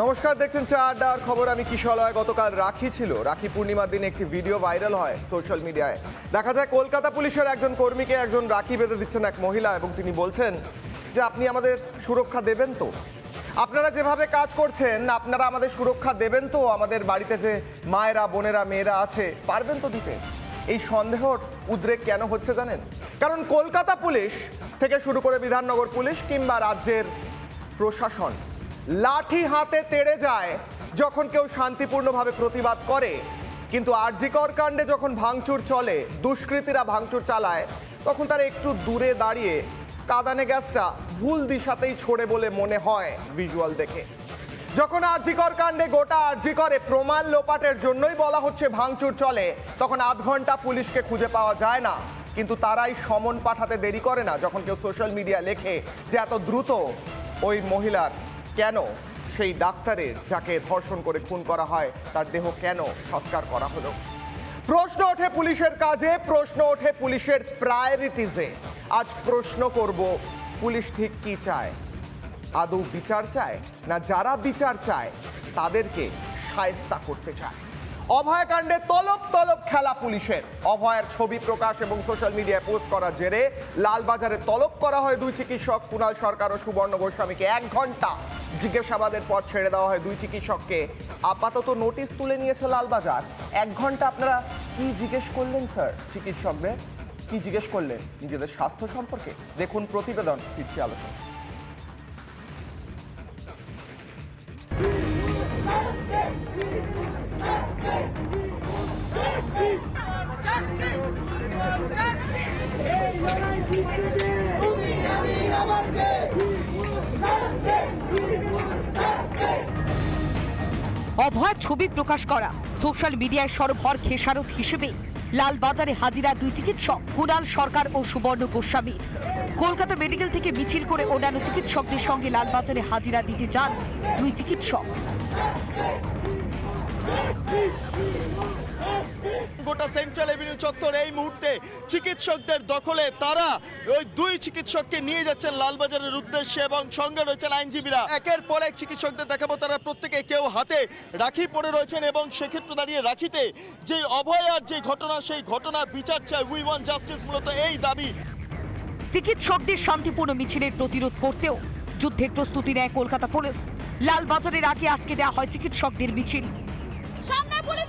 নমস্কার দেখছেন চার ডার খবর আমি কিশলয় গতকাল রাখি ছিল রাখি পূর্ণিমার দিন একটি ভিডিও ভাইরাল হয় সোশ্যাল মিডিয়ায় দেখা যায় কলকাতা পুলিশের একজন কর্মীকে একজন রাখি বেঁধে দিচ্ছেন এক মহিলা এবং তিনি বলছেন যে আপনি আমাদের সুরক্ষা দেবেন তো আপনারা যেভাবে কাজ করছেন আপনারা আমাদের সুরক্ষা দেবেন তো আমাদের বাড়িতে যে মায়েরা বোনেরা মেয়েরা আছে পারবেন তো দিতে এই সন্দেহর উদ্রেক কেন হচ্ছে জানেন কারণ কলকাতা পুলিশ থেকে শুরু করে বিধাননগর পুলিশ কিংবা রাজ্যের প্রশাসন লাঠি হাতে তেড়ে যায় যখন কেউ শান্তিপূর্ণভাবে প্রতিবাদ করে কিন্তু আরজিকর কাণ্ডে যখন ভাঙচুর চলে দুষ্কৃতীরা ভাঙচুর চালায় তখন তারা একটু দূরে দাঁড়িয়ে কাদানে গ্যাসটা ভুল দিশাতেই ছোড়ে বলে মনে হয় ভিজুয়াল দেখে যখন আরজিকর কাণ্ডে গোটা আরজিকরে প্রমাণ লোপাটের জন্যই বলা হচ্ছে ভাঙচুর চলে তখন আধ ঘন্টা পুলিশকে খুঁজে পাওয়া যায় না কিন্তু তারাই সমন পাঠাতে দেরি করে না যখন কেউ সোশ্যাল মিডিয়া লেখে যে এত দ্রুত ওই মহিলার কেন সেই ডাক্তারের যাকে ধর্ষণ করে খুন করা হয় তার দেহ কেন সৎকার করা হলো প্রশ্ন ওঠে পুলিশের কাজে প্রশ্ন ওঠে পুলিশের প্রায়োরিটিজে আজ প্রশ্ন করব পুলিশ ঠিক কি চায় আদৌ বিচার চায় না যারা বিচার চায় তাদেরকে সায়স্তা করতে চায় অভয়কাণ্ডে তলব তলব খেলা পুলিশের অভয়ের ছবি প্রকাশ এবং সোশ্যাল মিডিয়ায় পোস্ট করার জেরে লালবাজারে তলব করা হয় দুই চিকিৎসক কুণাল সরকার ও সুবর্ণ গোস্বামীকে এক ঘন্টা জিজ্ঞাসাবাদের পর ছেড়ে দেওয়া হয় দুই চিকিৎসককে আপাতত নোটিশ তুলে নিয়েছে লালবাজার এক ঘন্টা আপনারা কি জিজ্ঞেস করলেন স্যার চিকিৎসকদের কি জিজ্ঞেস করলেন নিজেদের স্বাস্থ্য সম্পর্কে দেখুন প্রতিবেদন ফিরছি আলোচনা অভয় ছবি প্রকাশ করা সোশ্যাল মিডিয়ায় সরভর খেসারত হিসেবে লালবাজারে হাজিরা দুই চিকিৎসক কুণাল সরকার ও সুবর্ণ গোস্বামী কলকাতা মেডিকেল থেকে মিছিল করে অন্যান্য চিকিৎসকদের সঙ্গে লালবাজারে হাজিরা দিতে যান দুই চিকিৎসক গোটা সেন্ট্রাল এভিনিউ চত্বর এই মুহূর্তে চিকিৎসকদের দখলে তারা ওই দুই চিকিৎসককে নিয়ে যাচ্ছেন লালবাজারের উদ্দেশ্যে এবং সঙ্গে রয়েছেন আইনজীবীরা একের পর এক চিকিৎসকদের দেখাবো তারা প্রত্যেকে কেউ হাতে রাখি পড়ে রয়েছেন এবং সেক্ষেত্রে দাঁড়িয়ে রাখিতে যে অভয় আর যে ঘটনা সেই ঘটনার বিচার চায় উই ওয়ান জাস্টিস মূলত এই দাবি চিকিৎসকদের শান্তিপূর্ণ মিছিলের প্রতিরোধ করতেও যুদ্ধের প্রস্তুতি নেয় কলকাতা পুলিশ লালবাজারের আগে আটকে দেওয়া হয় চিকিৎসকদের মিছিল সামনে পুলিশ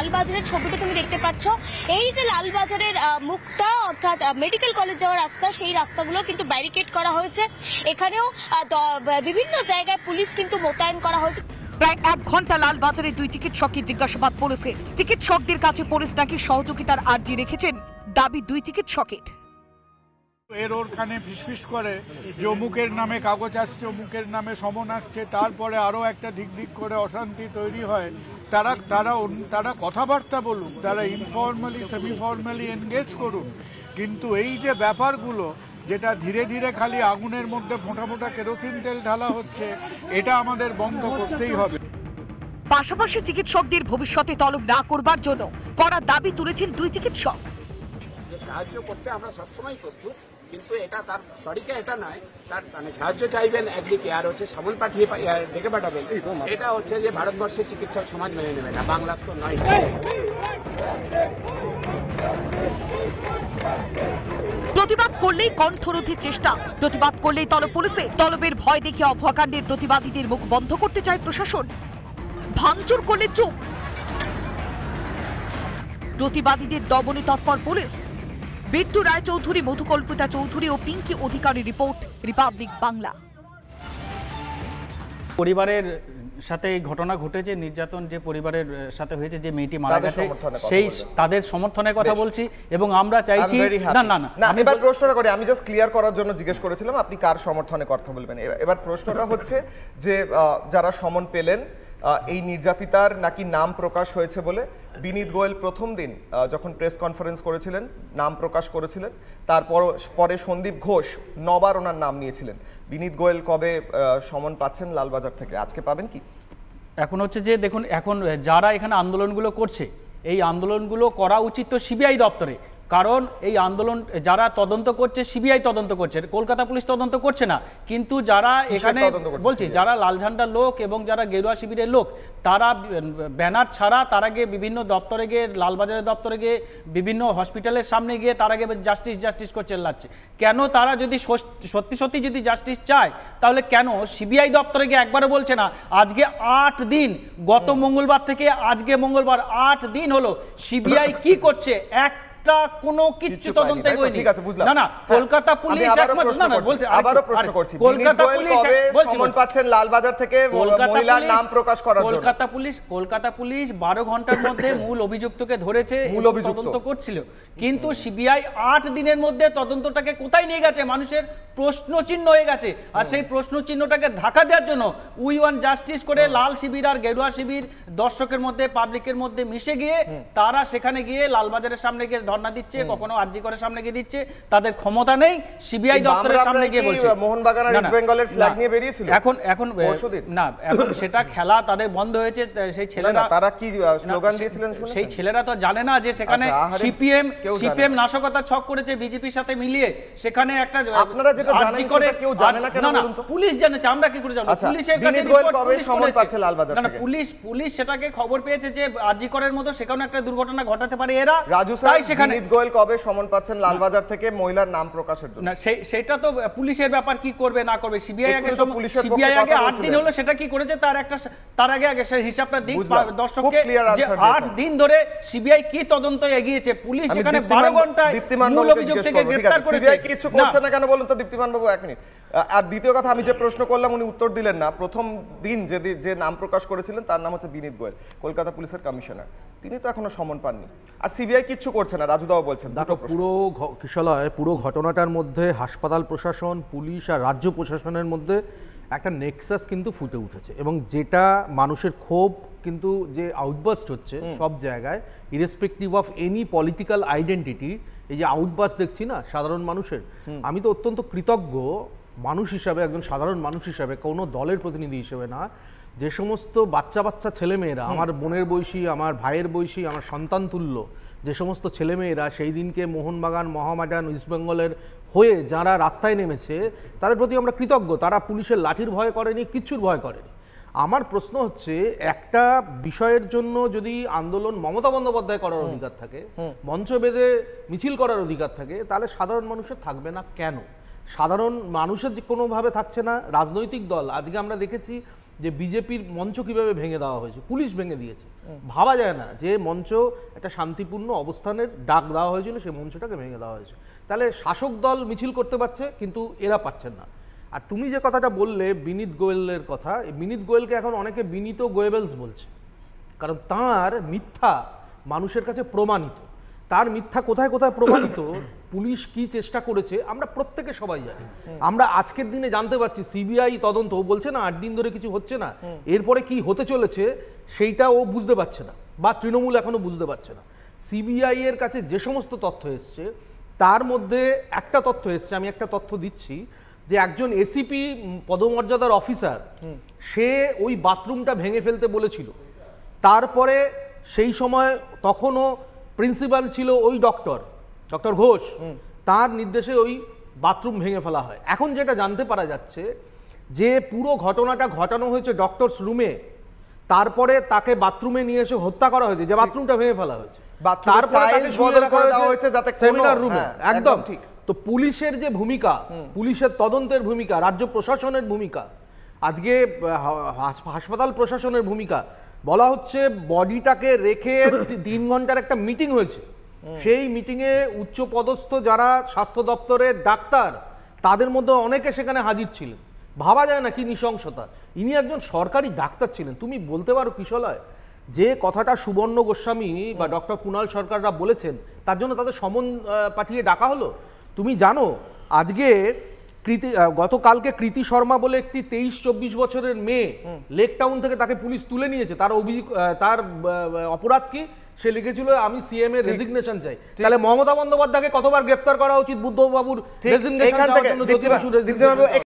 লালবাজারের ছবিটা তুমি দেখতে পাচ্ছ এই যে লালবাজারের মুখটা অর্থাৎ মেডিকেল কলেজ যাওয়ার রাস্তা সেই রাস্তাগুলো কিন্তু ব্যারিকেড করা হয়েছে এখানেও বিভিন্ন জায়গায় পুলিশ কিন্তু মোতায়েন করা হয়েছে প্রায় এক ঘন্টা লালবাজারে দুই চিকিৎসককে জিজ্ঞাসাবাদ পুলিশে চিকিৎসকদের কাছে পুলিশ নাকি সহযোগিতার আর্জি রেখেছেন দাবি দুই চিকিৎসকের এর ওরখানে ফিসফিস করে যে অমুকের নামে কাগজ আসছে অমুকের নামে সমন আসছে তারপরে আরও একটা দিক দিক করে অশান্তি তৈরি হয় তারা তারা তারা কথাবার্তা বলুন তারা ইনফর্মালি সেমিফর্মালি এনগেজ করুন কিন্তু এই যে ব্যাপারগুলো যেটা ধীরে ধীরে খালি আগুনের মধ্যে ফোঁটা ফোঁটা কেরোসিন তেল ঢালা হচ্ছে এটা আমাদের বন্ধ করতেই হবে পাশাপাশি চিকিৎসকদের ভবিষ্যতে তলব না করবার জন্য করা দাবি তুলেছেন দুই চিকিৎসক সাহায্য করতে আমরা সবসময় প্রস্তুত কিন্তু এটা তার তরিকা এটা নয় তার মানে সাহায্য চাইবেন একদিকে আর হচ্ছে সামন পাঠিয়ে ডেকে পাঠাবেন এটা হচ্ছে যে ভারতবর্ষের চিকিৎসক সমাজ মেনে নেবে না বাংলা তো নয় প্রতিবাদ করলেই কণ্ঠরোধের চেষ্টা প্রতিবাদ করলেই তলব পুলিশে তলবের ভয় দেখে অভয়াকাণ্ডের প্রতিবাদীদের মুখ বন্ধ করতে চায় প্রশাসন ভাঙচুর করলে চুপ প্রতিবাদীদের দমনে তৎপর পুলিশ বিট্টু রায়চৌধুরী মধুকল্পিতা চৌধুরী ও পিঙ্কি অধিকারী রিপোর্ট রিপাবলিক বাংলা পরিবারের সাথে এই ঘটনা ঘটেছে নির্যাতন যে পরিবারের সাথে হয়েছে যে মেয়েটি মারা গেছে সেই তাদের সমর্থনের কথা বলছি এবং আমরা চাইছি না না না আমি এবার প্রশ্নটা করি আমি জাস্ট ক্লিয়ার করার জন্য জিজ্ঞেস করেছিলাম আপনি কার সমর্থনে কথা বলবেন এবার প্রশ্নটা হচ্ছে যে যারা সমন পেলেন এই নির্যাতিতার নাকি নাম প্রকাশ হয়েছে বলে বিনীত গোয়েল প্রথম দিন যখন প্রেস কনফারেন্স করেছিলেন নাম প্রকাশ করেছিলেন তারপর পরে সন্দীপ ঘোষ নবার ওনার নাম নিয়েছিলেন বিনীত গোয়েল কবে সমন পাচ্ছেন লালবাজার থেকে আজকে পাবেন কি এখন হচ্ছে যে দেখুন এখন যারা এখানে আন্দোলনগুলো করছে এই আন্দোলনগুলো করা উচিত তো সিবিআই দপ্তরে কারণ এই আন্দোলন যারা তদন্ত করছে সিবিআই তদন্ত করছে কলকাতা পুলিশ তদন্ত করছে না কিন্তু যারা এখানে বলছি যারা লাল ঝান্ডার লোক এবং যারা গেরুয়া শিবিরের লোক তারা ব্যানার ছাড়া তারা গিয়ে বিভিন্ন দপ্তরে গিয়ে লালবাজারের দপ্তরে গিয়ে বিভিন্ন হসপিটালের সামনে গিয়ে তারা গিয়ে জাস্টিস জাস্টিস করে চেল্লাচ্ছে কেন তারা যদি সত্যি সত্যি যদি জাস্টিস চায় তাহলে কেন সিবিআই দপ্তরে গিয়ে একবারও বলছে না আজকে আট দিন গত মঙ্গলবার থেকে আজকে মঙ্গলবার আট দিন হলো সিবিআই কি করছে এক একটা হয়নি ঠিক আছে বুঝলাম না না হ্যাঁ, কলকাতা পুলিশ একমাত্র না না বলতে প্রশ্ন করছি কলকাতা পুলিশ সমন পাচ্ছেন লালবাজার থেকে মহিলার নাম প্রকাশ করার জন্য কলকাতা পুলিশ কলকাতা পুলিশ 12 ঘন্টার মধ্যে মূল অভিযুক্তকে ধরেছে তদন্ত করছিল কিন্তু সিবিআই 8 দিনের মধ্যে তদন্তটাকে কোথায় নিয়ে গেছে মানুষের প্রশ্ন চিহ্ন হয়ে গেছে আর সেই প্রশ্ন চিহ্নটাকে ঢাকা দেওয়ার জন্য উই ওয়ান জাস্টিস করে লাল শিবির আর গেরুয়া শিবির দর্শকের মধ্যে পাবলিকের মধ্যে মিশে গিয়ে তারা সেখানে গিয়ে লালবাজারের সামনে গিয়ে ধর্ণা দিচ্ছে কখনো আরজি করে সামনে গিয়ে দিচ্ছে তাদের ক্ষমতা নেই সিবিআই দপ্তরের সামনে গিয়ে বলছে মোহনবাগান আর ইস্ট বেঙ্গলের ফ্ল্যাগ নিয়ে বেরিয়েছিল এখন এখন না এখন সেটা খেলা তাদের বন্ধ হয়েছে সেই ছেলেরা তারা কি স্লোগান দিয়েছিলেন শুনে সেই ছেলেরা তো জানে না যে সেখানে আচ্ছা, সিপিএম সিপিএম নাশকতা ছক করেছে বিজেপির সাথে মিলিয়ে সেখানে একটা আপনারা যেটা জানেন সেটা কেউ জানে না কেন বলুন তো পুলিশ জানে আচ্ছা, আমরা কি করে জানব আচ্ছা, পুলিশের কাছে রিপোর্ট কবে সমন পাচ্ছে লালবাজার থেকে না পুলিশ পুলিশ সেটাকে খবর পেয়েছে যে আরজি করার মতো সেখানে একটা দুর্ঘটনা ঘটাতে পারে এরা রাজু স্যার গোয়েল কবে সমন পাচ্ছেন লালবাজার থেকে মহিলার নাম প্রকাশের জন্য সেটা তো পুলিশের ব্যাপার কি করবে না করবে সিবিআই আগে সিবিআই আগে দিন হলো সেটা কি করেছে তার একটা তার আগে আগে সেই হিসাবটা দর্শককে যে দিন ধরে সিবিআই কি তদন্ত এগিয়েছে পুলিশ যেখানে থেকে গ্রেফতার করেছে সিবিআই কিছু করছে না কেন তো দীপ্তিমান বাবু এক মিনিট আর দ্বিতীয় কথা আমি যে প্রশ্ন করলাম উনি উত্তর দিলেন না প্রথম দিন যে যে নাম প্রকাশ করেছিলেন তার নাম হচ্ছে বিনীত গোয়েল কলকাতা পুলিশের কমিশনার তিনি তো এখনো সমন পাননি আর সিবিআই কিচ্ছু করছে না রাজুদাও বলছেন দেখো পুরো কিশলায় পুরো ঘটনাটার মধ্যে হাসপাতাল প্রশাসন পুলিশ আর রাজ্য প্রশাসনের মধ্যে একটা নেক্সাস কিন্তু ফুটে উঠেছে এবং যেটা মানুষের ক্ষোভ কিন্তু যে আউটবাস্ট হচ্ছে সব জায়গায় irrespective of any political identity এই যে আউটবাস্ট দেখছি না সাধারণ মানুষের আমি তো অত্যন্ত কৃতজ্ঞ মানুষ হিসাবে একজন সাধারণ মানুষ হিসাবে কোনো দলের প্রতিনিধি হিসেবে না যে সমস্ত বাচ্চা বাচ্চা ছেলেমেয়েরা আমার বোনের বয়সী আমার ভাইয়ের বয়সী আমার সন্তান তুল্য যে সমস্ত ছেলেমেয়েরা সেই দিনকে মোহনবাগান মহামাজান ইস্টবেঙ্গলের হয়ে যারা রাস্তায় নেমেছে তাদের প্রতি আমরা কৃতজ্ঞ তারা পুলিশের লাঠির ভয় করেনি কিচ্ছুর ভয় করেনি আমার প্রশ্ন হচ্ছে একটা বিষয়ের জন্য যদি আন্দোলন মমতা বন্দ্যোপাধ্যায় করার অধিকার থাকে মঞ্চ বেঁধে মিছিল করার অধিকার থাকে তাহলে সাধারণ মানুষের থাকবে না কেন সাধারণ মানুষের যে কোনোভাবে থাকছে না রাজনৈতিক দল আজকে আমরা দেখেছি যে বিজেপির মঞ্চ কিভাবে ভেঙে দেওয়া হয়েছে পুলিশ ভেঙে দিয়েছে ভাবা যায় না যে মঞ্চ একটা শান্তিপূর্ণ অবস্থানের ডাক দেওয়া হয়েছিল সেই মঞ্চটাকে ভেঙে দেওয়া হয়েছে তাহলে শাসক দল মিছিল করতে পারছে কিন্তু এরা পাচ্ছেন না আর তুমি যে কথাটা বললে বিনীত গোয়েলের কথা বিনীত গোয়েলকে এখন অনেকে বিনীত গোয়েবেলস বলছে কারণ তার মিথ্যা মানুষের কাছে প্রমাণিত তার মিথ্যা কোথায় কোথায় প্রমাণিত পুলিশ কি চেষ্টা করেছে আমরা প্রত্যেকে সবাই জানি আমরা আজকের দিনে জানতে পারছি সিবিআই তদন্ত বলছে না আট দিন ধরে কিছু হচ্ছে না এরপরে কি হতে চলেছে সেইটা ও বুঝতে পারছে না বা তৃণমূল এখনও বুঝতে পারছে না সিবিআই এর কাছে যে সমস্ত তথ্য এসছে তার মধ্যে একটা তথ্য এসছে আমি একটা তথ্য দিচ্ছি যে একজন এসিপি পদমর্যাদার অফিসার সে ওই বাথরুমটা ভেঙে ফেলতে বলেছিল তারপরে সেই সময় তখনও প্রিন্সিপাল ছিল ওই ডক্টর ডক্টর ঘোষ তার নির্দেশে ওই বাথরুম ভেঙে ফেলা হয় এখন যেটা জানতে পারা যাচ্ছে যে পুরো ঘটনাটা ঘটানো হয়েছে ডক্টরস রুমে তারপরে তাকে বাথরুমে নিয়ে এসে হত্যা করা হয়েছে যে বাথরুমটা ভেঙে ফেলা হয়েছে হ্যাঁ, একদম ঠিক তো পুলিশের যে ভূমিকা পুলিশের তদন্তের ভূমিকা রাজ্য প্রশাসনের ভূমিকা আজকে হাসপাতাল প্রশাসনের ভূমিকা বলা হচ্ছে বডিটাকে রেখে তিন ঘন্টার একটা মিটিং হয়েছে সেই মিটিংয়ে উচ্চপদস্থ যারা স্বাস্থ্য দপ্তরের ডাক্তার তাদের মধ্যে অনেকে সেখানে হাজির ছিলেন ভাবা যায় না কি নৃশংসতা ইনি একজন সরকারি ডাক্তার ছিলেন তুমি বলতে পারো কিশলয় যে কথাটা সুবর্ণ গোস্বামী বা ডক্টর কুণাল সরকাররা বলেছেন তার জন্য তাদের সমন পাঠিয়ে ডাকা হলো তুমি জানো আজকে কৃতি গতকালকে কৃতি শর্মা বলে একটি তেইশ চব্বিশ বছরের মেয়ে লেক টাউন থেকে তাকে পুলিশ তুলে নিয়েছে তার অভিযোগ তার অপরাধ কি সে লিখেছিল আমি সিএম এর রেজিগনেশন চাই তাহলে মমতা বন্দ্যোপাধ্যায়কে কতবার গ্রেফতার করা উচিত বুদ্ধবাবুর রেজিগনেশন